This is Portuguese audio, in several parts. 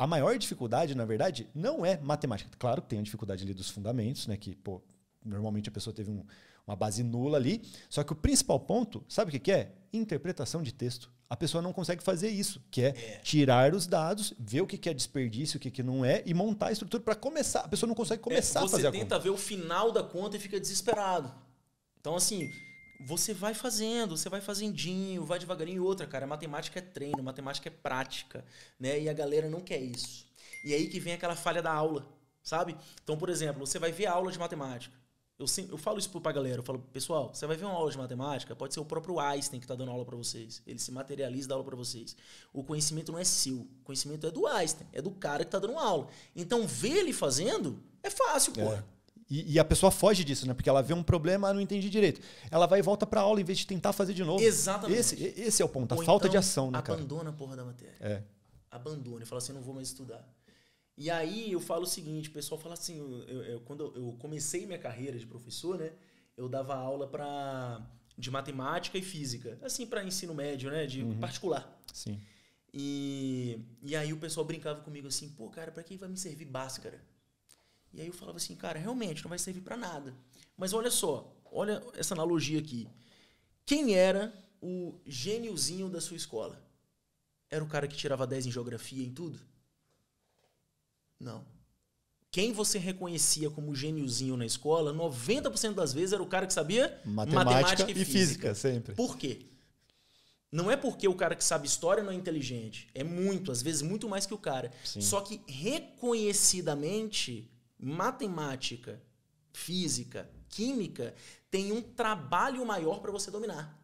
a maior dificuldade, na verdade, não é matemática. Claro que tem a dificuldade ali dos fundamentos, né? Que, pô, normalmente a pessoa teve um, uma base nula ali. Só que o principal ponto, sabe o que, que é? Interpretação de texto. A pessoa não consegue fazer isso, que é, é. tirar os dados, ver o que, que é desperdício, o que, que não é, e montar a estrutura para começar. A pessoa não consegue é, começar é, a fazer a conta. Você tenta ver o final da conta e fica desesperado. Então, assim, você vai fazendo, você vai fazendinho, vai devagarinho. E outra, cara, matemática é treino, matemática é prática, né? E a galera não quer isso. E aí que vem aquela falha da aula, sabe? Então, por exemplo, você vai ver a aula de matemática. Eu, eu falo isso pra galera, eu falo, pessoal, você vai ver uma aula de matemática, pode ser o próprio Einstein que tá dando aula para vocês. Ele se materializa da aula para vocês. O conhecimento não é seu, o conhecimento é do Einstein, é do cara que tá dando aula. Então, ver ele fazendo é fácil, é. pô. E, e, a pessoa foge disso, né? Porque ela vê um problema, não entende direito. Ela vai e volta para aula em vez de tentar fazer de novo. Exatamente. Esse, esse é o ponto, a Ou falta então, de ação, né, abandona cara? Abandona a porra da matéria. É. Abandona e fala assim, não vou mais estudar. E aí eu falo o seguinte, o pessoal fala assim, eu, eu, quando eu comecei minha carreira de professor, né? Eu dava aula para de matemática e física, assim para ensino médio, né, de uhum. particular. Sim. E, e aí o pessoal brincava comigo assim, pô, cara, para quem vai me servir báscara? E aí eu falava assim, cara, realmente não vai servir para nada. Mas olha só, olha essa analogia aqui. Quem era o gêniozinho da sua escola? Era o cara que tirava 10 em geografia e tudo? Não. Quem você reconhecia como gêniozinho na escola, 90% das vezes era o cara que sabia matemática, matemática e, física. e física, sempre. Por quê? Não é porque o cara que sabe história não é inteligente. É muito, às vezes muito mais que o cara. Sim. Só que reconhecidamente matemática, física, química, tem um trabalho maior para você dominar.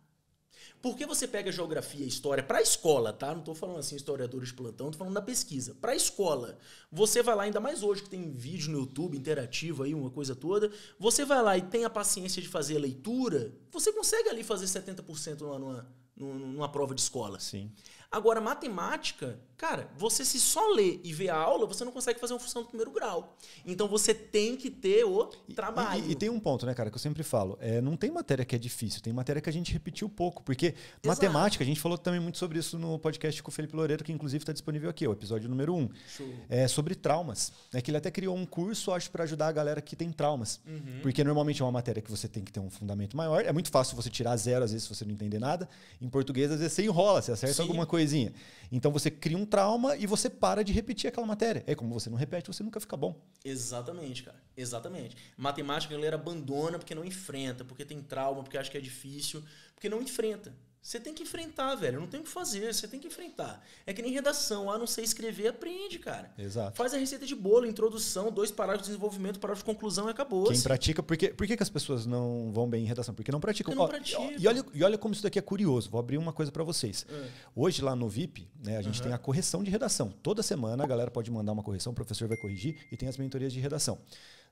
Por que você pega geografia e história para a escola, tá? Não estou falando assim historiadores de plantão, estou falando da pesquisa. Para a escola, você vai lá, ainda mais hoje que tem vídeo no YouTube interativo aí, uma coisa toda, você vai lá e tem a paciência de fazer a leitura, você consegue ali fazer 70% no ano numa prova de escola. Sim. Agora, matemática, cara, você se só ler e ver a aula, você não consegue fazer uma função do primeiro grau. Então você tem que ter o trabalho. E, e, e tem um ponto, né, cara, que eu sempre falo: é, não tem matéria que é difícil, tem matéria que a gente repetiu pouco. Porque Exato. matemática, a gente falou também muito sobre isso no podcast com o Felipe Loureiro, que inclusive está disponível aqui, o episódio número 1. Um, Show. é, sobre traumas. Né, que ele até criou um curso, acho, para ajudar a galera que tem traumas. Uhum. Porque normalmente é uma matéria que você tem que ter um fundamento maior. É muito fácil você tirar zero, às vezes, se você não entender nada. Em português, às vezes você enrola, você acerta Sim. alguma coisinha. Então você cria um trauma e você para de repetir aquela matéria. É como você não repete, você nunca fica bom. Exatamente, cara. Exatamente. Matemática a galera abandona porque não enfrenta, porque tem trauma, porque acha que é difícil, porque não enfrenta. Você tem que enfrentar, velho. Não tem o que fazer, você tem que enfrentar. É que nem redação. Ah, não sei escrever, aprende, cara. Exato. Faz a receita de bolo, introdução, dois parágrafos de desenvolvimento, parágrafo de conclusão e acabou. Quem assim. pratica, por que, por que, que as pessoas não vão bem em redação? Porque não praticam. Porque não praticam. E, olha, e olha como isso daqui é curioso. Vou abrir uma coisa para vocês. É. Hoje, lá no VIP, né, a gente uhum. tem a correção de redação. Toda semana a galera pode mandar uma correção, o professor vai corrigir e tem as mentorias de redação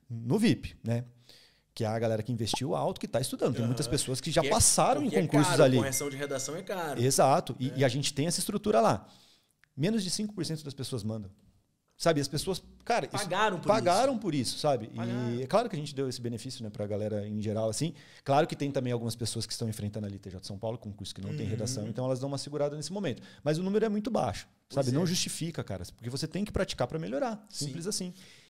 no VIP, né? que é a galera que investiu alto, que está estudando. Tem uhum. muitas pessoas que já que é passaram em é concursos é caro, ali. Correção de redação é caro. Exato. E, é. e, a gente tem essa estrutura lá. Menos de 5% das pessoas mandam. Sabe, as pessoas, cara, pagaram, isso, por, pagaram isso. por isso, sabe? Pagaram. E é claro que a gente deu esse benefício, né, a galera em geral assim. Claro que tem também algumas pessoas que estão enfrentando ali TJ de São Paulo, concurso que não uhum. tem redação, então elas dão uma segurada nesse momento, mas o número é muito baixo, pois sabe? Não é. justifica, cara, porque você tem que praticar para melhorar, Sim. simples assim.